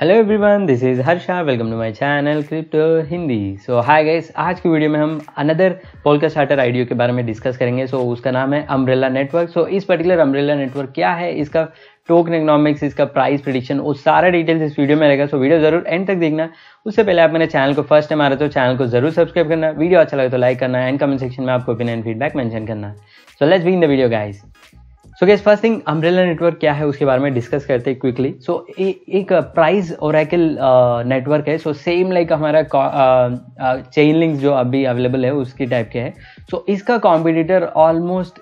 hello everyone this is Harsha welcome to my channel crypto Hindi so hi guys आज की video में हम another polka starter audio के बारे में डिस्कस करेंगे सो so, उसका नाम है अम्ब्रेला नेटवर्क सो इस पर्टिकुलर अम्ब्रेला नेटवर्क क्या है इसका टोकन इकोनॉमिक्स इसका प्राइस प्रिडिक्शन वो सारा डिटेल्स इस वीडियो में रहेगा सो so, वीडियो जरूर एंड तक देखना उससे पहले आप मेरे चैनल को फर्स्ट टाइम आ रहे तो चैनल को जरूर सब्सक्राइब करना वीडियो अच्छा लगे तो लाइक करना एंड कमेंट सेक्शन में आपको ओपिनियन फीडबैक मैंशन करना so let's in the video guys so guys first thing umbrella network क्या है उसके बारे में डिस्कस करते हैं क्विकली सो एक प्राइज ओरैकल नेटवर्क है सो सेम लाइक हमारा चेन लिंक uh, uh, जो अभी अवेलेबल है उसकी टाइप के है सो so, इसका कॉम्पिटिटर ऑलमोस्ट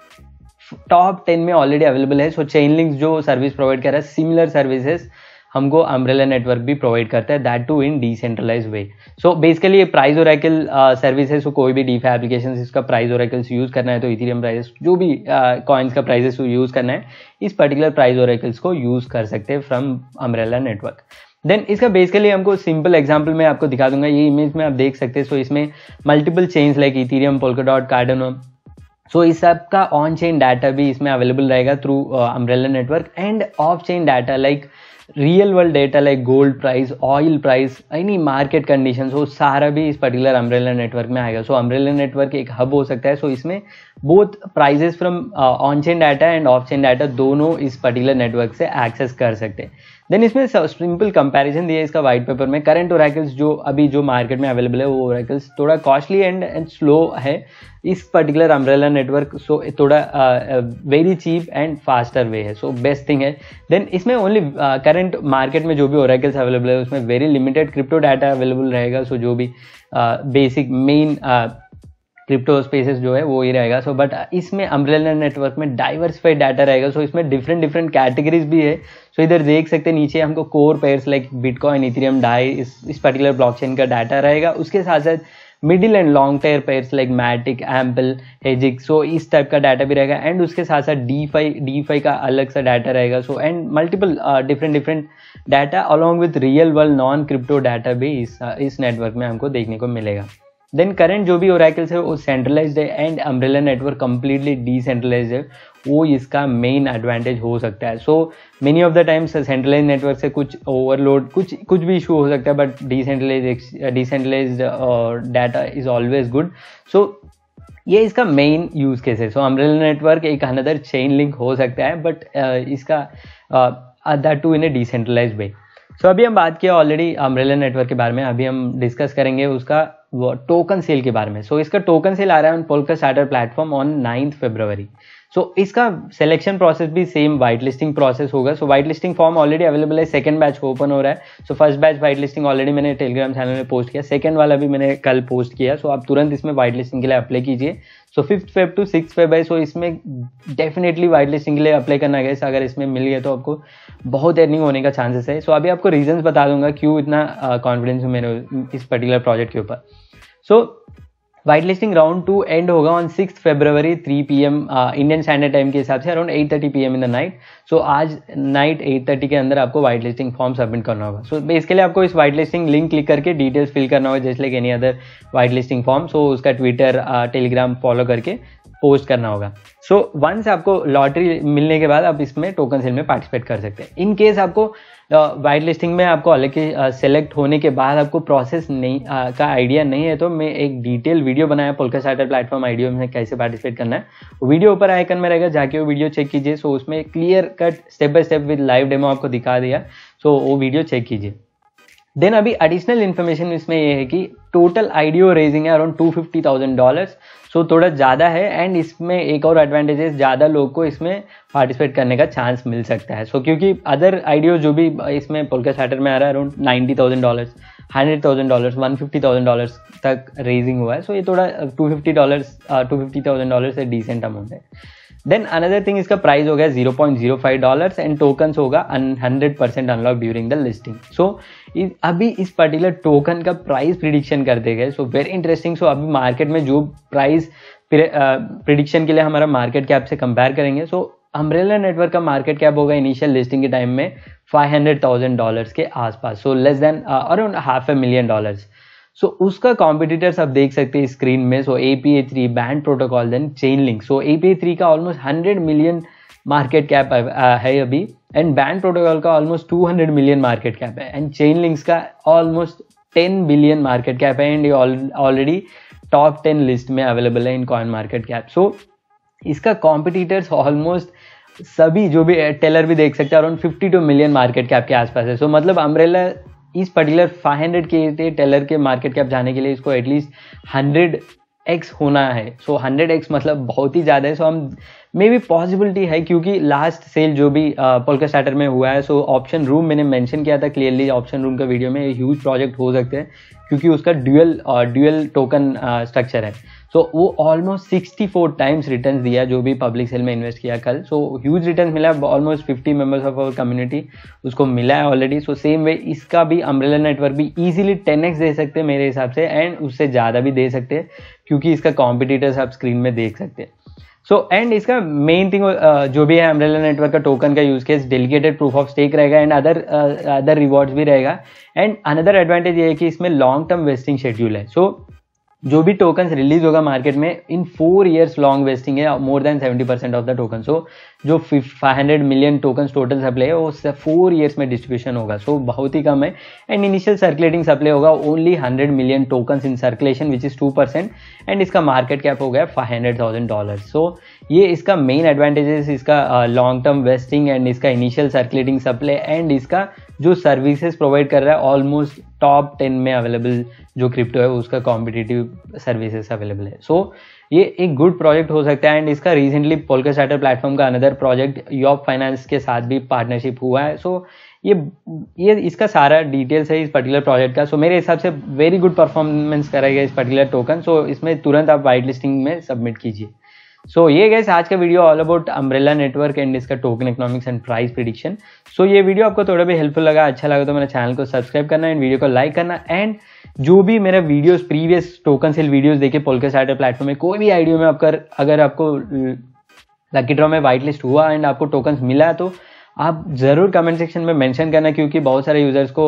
टॉप टेन में ऑलरेडी अवेलेबल है सो चेन लिंक जो सर्विस प्रोवाइड कर रहा है सिमिलर सर्विसेज हमको अम्ब्रेला नेटवर्क भी प्रोवाइड करता है that too in decentralise way so basically ये प्राइज ओरेकल सर्विस है सो कोई भी डीफा एप्लीकेशन इसका प्राइज ओरेकल्स यूज़ करना है तो इथीरियम प्राइजेस जो भी कॉइन्स uh, का प्राइजेस यूज़ करना है इस पर्टिकुलर प्राइज ओरेकल्स को यूज़ कर सकते हैं फ्रॉम अम्ब्रेला नेटवर्क देन इसका बेसिकली हमको सिंपल एग्जाम्पल मैं आपको दिखा दूंगा ये इमेज में आप देख सकते हैं सो so, इसमें multiple chains like Ethereum Polkadot Cardano so इस सब का ऑन चेन डाटा भी इसमें अवेलेबल रहेगा through umbrella network and off chain data like real world data like gold price oil price any market condition वो सारा भी इस पर्टिकुलर अम्ब्रेला नेटवर्क में आएगा सो अम्ब्रेला नेटवर्क एक हब हो सकता है सो so, इसमें both prices from on chain data and off chain data दोनों इस पर्टिकुलर नेटवर्क से एक्सेस कर सकते हैं देन इसमें सिंपल कंपैरिजन दिया इसका वाइट पेपर में करंट ओरैकल्स जो अभी जो मार्केट में अवेलेबल है वो ओरेकल्स थोड़ा कॉस्टली एंड एंड स्लो है इस पर्टिकुलर अम्ब्रेला नेटवर्क सो थोड़ा very cheap and faster way है सो बेस्ट थिंग है देन इसमें ओनली करंट मार्केट में जो भी ओरेकल्स अवेलेबल है उसमें very limited crypto data available रहेगा सो so जो भी बेसिक मेन क्रिप्टो स्पेसेस जो है वो ही रहेगा सो बट इसमें अम्ब्रेला नेटवर्क में डाइवर्सिफाइड डाटा रहेगा सो इसमें डिफरेंट डिफरेंट कैटेगरीज भी है सो इधर देख सकते हैं नीचे हमको core pairs like Bitcoin Ethereum Dai इस पर्टिकुलर ब्लॉकचेन का डाटा रहेगा उसके साथ साथ middle and long tier pairs like Matic Ampl Hegic so इस टाइप का डाटा भी रहेगा एंड उसके साथ साथ डी फाई डी फाई का अलग सा डाटा रहेगा so and multiple different different data along with real world non crypto data भी इस uh, इस नेटवर्क में हमको देखने को मिलेगा देन करंट जो भी ओरैकल्स है वो सेंट्रलाइज है and umbrella network completely decentralise है वो इसका मेन एडवांटेज हो सकता है so many of the times centralise network से कुछ ओवरलोड कुछ कुछ भी इशू हो सकता है but decentralise decentralise data is always good so ये इसका मेन यूज़ केस है सो अम्ब्रेला नेटवर्क एक अनदर चेन लिंक हो सकता है बट uh, इसका that too in a decentralise way so अभी हम बात किया ऑलरेडी अम्ब्रेला नेटवर्क के बारे में अभी हम डिस्कस करेंगे उसका टोकन सेल के बारे में सो so, इसका टोकन सेल आ रहा है on Polkastarter platform on ninth February so so, इसका सिलेक्शन प्रोसेस भी सेम वाइट लिस्टिंग प्रोसेस होगा so whitelisting form already available है सेकंड बैच ओपन हो रहा है so first batch whitelisting already मैंने टेलीग्राम चैनल में post किया सेकंड वाला भी मैंने कल पोस्ट किया सो so, आप तुरंत इसमें वाइट लिस्टिंग के लिए अप्लाई कीजिए so fifth Feb to six Feb है सो इसमें डेफिनेटली वाइट लिस्टिंग के लिए अप्लाई करना गया अगर इसमें मिल गया तो आपको बहुत अर्निंग होने का चांसेस है सो so, अभी आपको रीजन बता दूंगा क्यों इतना कॉन्फिडेंस uh, है मेरे इस पर्टिकुलर प्रोजेक्ट के ऊपर so so, whitelisting round two end होगा on six February three P M Indian standard time के हिसाब से around eight thirty P M in the night so आज नाइट एट थर्टी के अंदर आपको व्हाइट लिस्टिंग फॉर्म सबमिट करना होगा सो so, इसके लिए आपको इस व्हाइट लिस्टिंग लिंक क्लिक करके डिटेल्स फिल करना होगा जैसे like any other whitelisting form so उसका ट्विटर टेलीग्राम फॉलो करके पोस्ट करना होगा सो so, वंस आपको लॉटरी मिलने के बाद आप इसमें टोकन सेल में पार्टिसिपेट कर सकते हैं इन केस आपको वाइट uh, लिस्टिंग में आपको अलग सेलेक्ट uh, होने के बाद आपको प्रोसेस नहीं आ, uh, का आइडिया नहीं है तो मैं एक डिटेल वीडियो बनाया पोलका स्टार्टर प्लेटफॉर्म आइडियो में कैसे पार्टिसिपेट करना है वीडियो ऊपर आइकन में रहेगा जाके वो वीडियो चेक कीजिए सो उसमें clear cut step by step with live demo आपको दिखा दिया सो वो वीडियो चेक कीजिए देन अभी एडिशनल इन्फॉर्मेशन इसमें ये है कि टोटल आईडीओ रेजिंग है around two fifty thousand dollars so थोड़ा ज़्यादा है एंड इसमें एक और एडवांटेजेस ज़्यादा लोग को इसमें पार्टिसिपेट करने का चांस मिल सकता है सो so, क्योंकि अदर आईडीओ जो भी इसमें पोलका सैटर में आ रहा है around ninety thousand dollars hundred thousand dollars one fifty thousand dollars तक रेजिंग हुआ है सो so, ये थोड़ा two fifty dollars two fifty thousand dollars से डिसेंट अमाउंट है देन अनदर थिंग इसका प्राइस हो गया zero point zero five dollar and token होगा hundred percent unlock during the listing सो अभी इस पर्टिकुलर टोकन का प्राइस प्रिडिक्शन करते गए सो वेरी इंटरेस्टिंग सो अभी मार्केट में जो प्राइस प्रिडिक्शन के लिए हमारा मार्केट कैप से कंपेयर करेंगे सो अम्ब्रेला नेटवर्क का मार्केट कैप होगा इनिशियल लिस्टिंग के टाइम में फाइव हंड्रेड थाउजेंड डॉलर्स के आसपास so less than around half a million dollars so so, उसका कॉम्पिटिटर्स आप देख सकते हैं स्क्रीन में so A P I three Band protocol then Chainlink so A P I three का almost hundred million market cap है अभी and Band protocol का almost two hundred million market cap है एंड चेन लिंक्स का almost ten billion market cap है and already top ten list में available है in CoinMarketCap so इसका competitors almost सभी जो भी टेलर uh, भी देख सकते हैं around fifty two million market cap के आसपास है सो so, मतलब अम्ब्रेला इस पर्टिकुलर 500 के टेलर के मार्केट कैप जाने के लिए इसको एटलीस्ट 100 एक्स होना है सो हंड्रेड एक्स मतलब बहुत ही ज़्यादा है सो so, हम मे बी पॉसिबिलिटी है क्योंकि लास्ट सेल जो भी पोलका uh, स्टार्टर में हुआ है सो ऑप्शन रूम मैंने मेंशन किया था क्लियरली ऑप्शन रूम का वीडियो में ह्यूज प्रोजेक्ट हो सकते हैं क्योंकि उसका ड्यूअल ड्यूअल टोकन स्ट्रक्चर है सो so, वो almost sixty four times return दिया जो भी पब्लिक सेल में इन्वेस्ट किया कल सो ह्यूज रिटर्न मिला almost fifty members of our community उसको मिला है ऑलरेडी सो सेम वे इसका भी अम्ब्रेला नेटवर्क भी ईजिली टेन एक्स दे सकते हैं मेरे हिसाब से एंड उससे ज़्यादा भी दे सकते हैं क्योंकि इसका कॉम्पिटिटर्स आप स्क्रीन में देख सकते हैं सो so, एंड इसका मेन थिंग जो भी है अम्ब्रेला नेटवर्क का टोकन का use case delegated proof of stake रहेगा एंड अदर अदर रिवॉर्ड्स भी रहेगा एंड अनदर एडवांटेज ये है कि इसमें लॉन्ग टर्म वेस्टिंग शेड्यूल है सो so, जो भी टोकन्स रिलीज होगा मार्केट में in four years long vesting है more than seventy percent of the token so जो five hundred million token total supply है वो फोर ईयर्स में डिस्ट्रीब्यूशन होगा सो so, बहुत ही कम है एंड इनिशियल सर्कुलेटिंग सप्लाई होगा only hundred million token in circulation which is two percent and इसका मार्केट कैप हो गया five hundred thousand dollar so ये इसका मेन एडवांटेजेस इसका लॉन्ग टर्म वेस्टिंग एंड इसका इनिशियल सर्कुलेटिंग सप्लाई एंड इसका जो सर्विसेज प्रोवाइड कर रहा है ऑलमोस्ट टॉप टेन में अवेलेबल जो क्रिप्टो है उसका कॉम्पिटेटिव सर्विसेज अवेलेबल है सो so, ये एक गुड प्रोजेक्ट हो सकता है एंड इसका रिसेंटली पोलका स्टार्टर प्लेटफॉर्म का अनदर प्रोजेक्ट यॉब फाइनेंस के साथ भी पार्टनरशिप हुआ है सो so, ये ये इसका सारा डिटेल्स है इस पर्टिकुलर प्रोजेक्ट का सो so, मेरे हिसाब से वेरी गुड परफॉर्मेंस करेगा इस पर्टिकुलर टोकन सो so, इसमें तुरंत आप वाइट लिस्टिंग में सबमिट कीजिए सो so, ये गैस आज का video all about umbrella network and इसका token economics and price prediction so ये वीडियो आपको थोड़ा भी हेल्पफुल लगा अच्छा लगा तो मेरे चैनल को सब्सक्राइब करना एंड वीडियो को लाइक करना एंड जो भी मेरा videos previous token sale videos देखे पोलका साइटर प्लेटफॉर्म में कोई भी आइडियो में आपका अगर आपको लकी ड्रॉ में व्हाइट लिस्ट हुआ एंड आपको टोकन्स मिला तो आप ज़रूर कमेंट सेक्शन में मेंशन करना क्योंकि बहुत सारे यूज़र्स को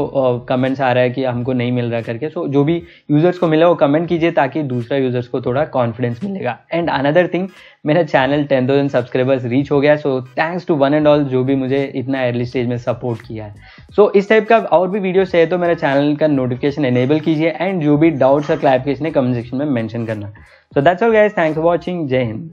कमेंट्स आ रहा है कि हमको नहीं मिल रहा करके सो so, जो भी यूज़र्स को मिला वो कमेंट कीजिए ताकि दूसरा यूज़र्स को थोड़ा कॉन्फिडेंस मिलेगा एंड अनदर थिंग मेरा channel ten thousand subscribers reach हो गया so thanks to one and all जो भी मुझे इतना अर्ली स्टेज में सपोर्ट किया है सो so, इस टाइप का और भी वीडियोस चाहिए तो मेरे चैनल का नोटिफिकेशन एनेबल कीजिए एंड जो भी डाउट्स और क्लैरिफिकेशन है कमेंट सेक्शन में मैंशन करना so that's all guys thanks for watching जय हिंद